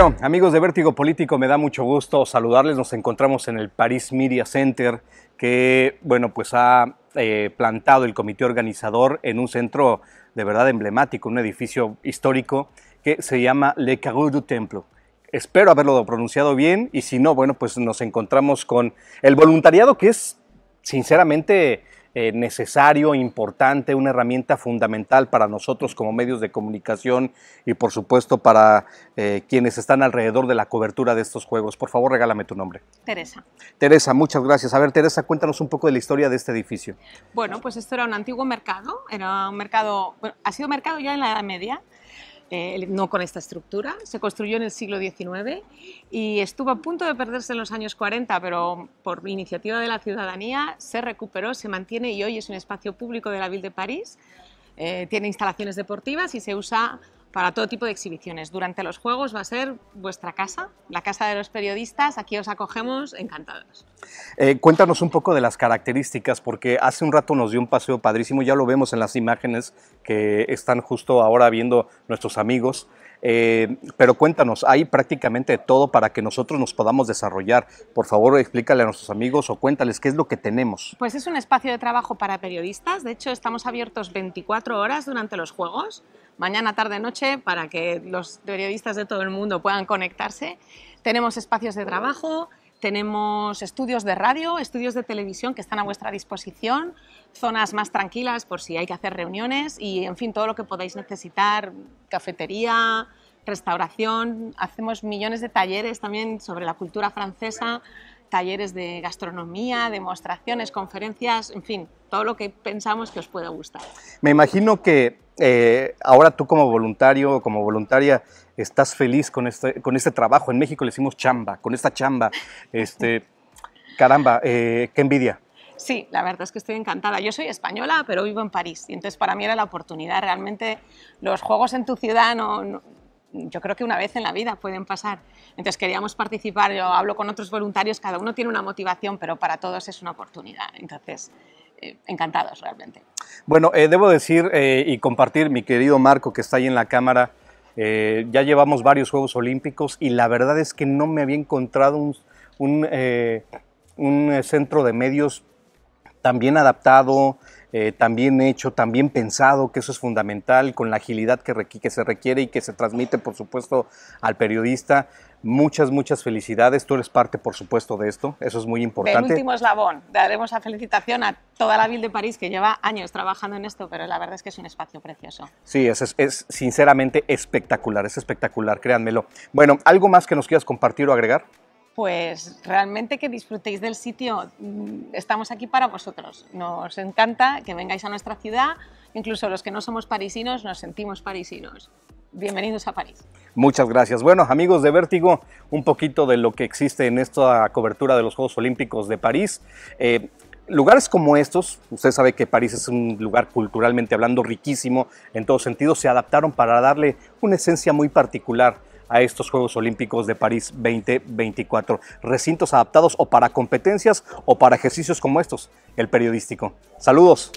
Bueno, amigos de Vértigo Político, me da mucho gusto saludarles. Nos encontramos en el Paris Media Center, que, bueno, pues ha eh, plantado el comité organizador en un centro de verdad emblemático, un edificio histórico que se llama Le Carreau du Temple. Espero haberlo pronunciado bien y si no, bueno, pues nos encontramos con el voluntariado que es sinceramente eh, necesario, importante, una herramienta fundamental para nosotros como medios de comunicación y por supuesto para eh, quienes están alrededor de la cobertura de estos juegos. Por favor, regálame tu nombre. Teresa. Teresa, muchas gracias. A ver, Teresa, cuéntanos un poco de la historia de este edificio. Bueno, pues esto era un antiguo mercado, era un mercado, ha sido mercado ya en la Edad Media. Eh, no con esta estructura. Se construyó en el siglo XIX y estuvo a punto de perderse en los años 40, pero por iniciativa de la ciudadanía se recuperó, se mantiene y hoy es un espacio público de la Ville de París. Eh, tiene instalaciones deportivas y se usa para todo tipo de exhibiciones. Durante los Juegos va a ser vuestra casa, la casa de los periodistas, aquí os acogemos encantados. Eh, cuéntanos un poco de las características, porque hace un rato nos dio un paseo padrísimo, ya lo vemos en las imágenes que están justo ahora viendo nuestros amigos. Eh, pero cuéntanos, hay prácticamente todo para que nosotros nos podamos desarrollar. Por favor, explícale a nuestros amigos o cuéntales qué es lo que tenemos. Pues es un espacio de trabajo para periodistas. De hecho, estamos abiertos 24 horas durante los Juegos mañana, tarde, noche, para que los periodistas de todo el mundo puedan conectarse. Tenemos espacios de trabajo, tenemos estudios de radio, estudios de televisión que están a vuestra disposición, zonas más tranquilas por si hay que hacer reuniones y, en fin, todo lo que podáis necesitar, cafetería, restauración, hacemos millones de talleres también sobre la cultura francesa, talleres de gastronomía, demostraciones, conferencias, en fin, todo lo que pensamos que os pueda gustar. Me imagino que eh, ahora tú como voluntario o como voluntaria estás feliz con este, con este trabajo. En México le decimos chamba, con esta chamba. Este, caramba, eh, qué envidia. Sí, la verdad es que estoy encantada. Yo soy española, pero vivo en París, y entonces para mí era la oportunidad. Realmente los juegos en tu ciudad no yo creo que una vez en la vida pueden pasar. Entonces queríamos participar, yo hablo con otros voluntarios, cada uno tiene una motivación, pero para todos es una oportunidad. Entonces, eh, encantados realmente. Bueno, eh, debo decir eh, y compartir, mi querido Marco, que está ahí en la cámara, ya llevamos varios Juegos Olímpicos y la verdad es que no me había encontrado un, un, un centro de medios tan bien adaptado, eh, también hecho, también pensado, que eso es fundamental, con la agilidad que, que se requiere y que se transmite, por supuesto, al periodista. Muchas, muchas felicidades. Tú eres parte, por supuesto, de esto. Eso es muy importante. El último eslabón. Daremos la felicitación a toda la Ville de París que lleva años trabajando en esto, pero la verdad es que es un espacio precioso. Sí, es, es sinceramente espectacular. Es espectacular, créanmelo. Bueno, ¿algo más que nos quieras compartir o agregar? pues realmente que disfrutéis del sitio. Mm, estamos aquí para vosotros. Nos encanta que vengáis a nuestra ciudad. Incluso los que no somos parisinos nos sentimos parisinos. Bienvenidos a París. Muchas gracias. Bueno, amigos de Vértigo, un poquito de lo que existe en esta cobertura de los Juegos Olímpicos de París. Eh, lugares como estos, usted sabe que París es un lugar culturalmente hablando riquísimo en todos sentidos, se adaptaron para darle una esencia muy particular a estos Juegos Olímpicos de París 2024. Recintos adaptados o para competencias o para ejercicios como estos, el periodístico. Saludos.